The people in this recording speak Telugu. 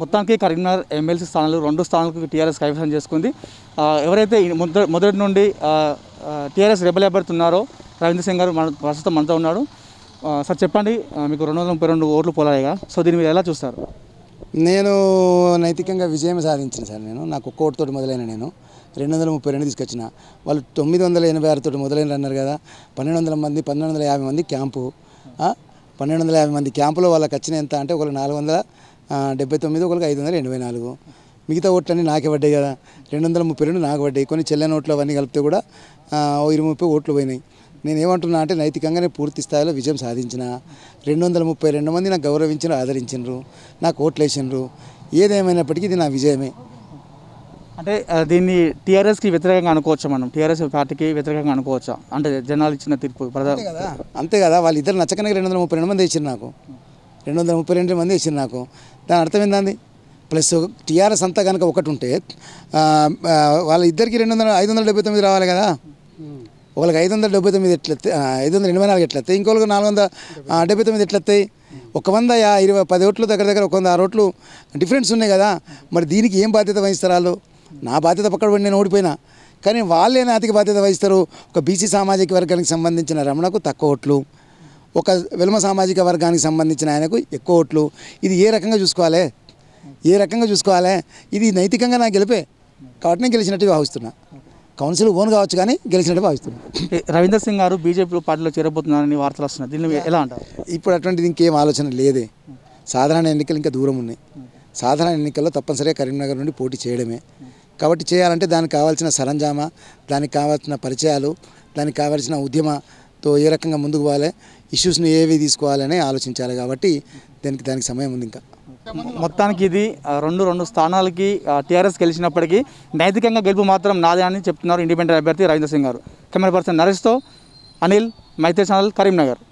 మొత్తానికి కరీంనగర్ ఎమ్మెల్సీ స్థానాలు రెండు స్థానాలకు టీఆర్ఎస్ కైవసం చేసుకుంది ఎవరైతే మొదటి నుండి టీఆర్ఎస్ రెబల్ అభ్యర్థి ఉన్నారో రవీంద్ర సింగ్ గారు మన ప్రస్తుతం మనతో ఉన్నాడు సార్ చెప్పండి మీకు రెండు వందల ముప్పై రెండు ఓట్లు పోలాయిగా సో దీని మీరు ఎలా చూస్తారు నేను నైతికంగా విజయం సాధించిన సార్ నేను నాకు ఒక్క ఓటుతోటి మొదలైన నేను రెండు వందల ముప్పై రెండు తీసుకొచ్చిన వాళ్ళు తొమ్మిది వందల ఎనభై ఆరుతోటి మొదలైన అన్నారు కదా పన్నెండు వందల మంది పన్నెండు వందల యాభై మంది క్యాంపు పన్నెండు వందల యాభై మంది క్యాంపులో వాళ్ళకి వచ్చిన ఎంత అంటే ఒకళ్ళు నాలుగు వందల డెబ్బై తొమ్మిది ఒకరికి ఐదు వందల ఎనభై నాలుగు మిగతా ఓట్లన్నీ నాకే పడ్డాయి కదా రెండు వందల ముప్పై రెండు నాకు పడ్డాయి కొన్ని చెల్లెని ఓట్లు అవన్నీ కలిపితే కూడా ఇరవై ముప్పై ఓట్లు పోయినాయి నేను ఏమంటున్నా అంటే నైతికంగానే పూర్తి స్థాయిలో విజయం సాధించిన రెండు వందల ముప్పై రెండు మంది నాకు గౌరవించరు ఆదరించరు నాకు ఓట్లు వేసినారు ఏదేమైనప్పటికీ ఇది నా విజయమే అంటే దీన్ని టీఆర్ఎస్కి వ్యతిరేకంగా అనుకోవచ్చా మనం టీఆర్ఎస్ పార్టీకి వ్యతిరేకంగా అనుకోవచ్చా అంటే జనాలు ఇచ్చిన తీర్పు అంతే కదా వాళ్ళు ఇద్దరు నచ్చకనే రెండు వందల ముప్పై రెండు మంది ఇచ్చారు నాకు రెండు వందల ముప్పై రెండు మంది ఇచ్చింది నాకు దాని అర్థం ఏందండి ప్లస్ టీఆర్ఎస్ అంతా కనుక ఒకటి ఉంటే వాళ్ళ ఇద్దరికి రెండు వందల ఐదు వందల డెబ్బై తొమ్మిది రావాలి కదా ఒకరికి ఐదు వందల డెబ్బై తొమ్మిది ఎట్ల ఐదు వందల ఎనభై నాలుగు ఎట్లా వస్తాయి ఇంకొకరికి నాలుగు వందల డెబ్బై తొమ్మిది ఎట్లా వస్తాయి ఒక వంద ఇరవై పది ఓట్లు దగ్గర దగ్గర ఒక వంద ఆరు ఓట్లు డిఫరెన్స్ ఉన్నాయి కదా మరి దీనికి ఏం బాధ్యత వహిస్తారు వాళ్ళు నా బాధ్యత పక్కన పడి నేను ఓడిపోయినా కానీ వాళ్ళే అధిక బాధ్యత వహిస్తారు ఒక బీసీ సామాజిక వర్గానికి సంబంధించిన రమణకు తక్కువ ఓట్లు ఒక విలమ సామాజిక వర్గానికి సంబంధించిన ఆయనకు ఎక్కువ ఓట్లు ఇది ఏ రకంగా చూసుకోవాలి ఏ రకంగా చూసుకోవాలి ఇది నైతికంగా నాకు గెలిపే కాబట్టి నేను గెలిచినట్టు భావిస్తున్నా కౌన్సిల్ ఓన్ కావచ్చు కానీ గెలిచినట్టు భావిస్తున్నా రవీందర్ సింగ్ గారు బీజేపీ పార్టీలో చేరబోతున్నారని వార్తలు వస్తున్నాయి దీన్ని ఎలా అంటారు ఇప్పుడు అటువంటిది ఇంకేం ఆలోచన లేదే సాధారణ ఎన్నికలు ఇంకా దూరం ఉన్నాయి సాధారణ ఎన్నికల్లో తప్పనిసరిగా కరీంనగర్ నుండి పోటీ చేయడమే కాబట్టి చేయాలంటే దానికి కావాల్సిన సరంజామా దానికి కావాల్సిన పరిచయాలు దానికి కావాల్సిన ఉద్యమ తో ఏ రకంగా ముందుకు పోవాలి ఇష్యూస్ని ఏవి తీసుకోవాలని ఆలోచించాలి కాబట్టి దానికి దానికి సమయం ఉంది ఇంకా మొత్తానికి ఇది రెండు రెండు స్థానాలకి టీఆర్ఎస్ గెలిచినప్పటికీ నైతికంగా గెలుపు మాత్రం నాదే అని చెప్తున్నారు ఇండిపెండెంట్ అభ్యర్థి రవీంద్ర సింగ్ గారు కెమెరా పర్సన్ నరేష్తో అనిల్ మైత్రి ఛానల్ కరీంనగర్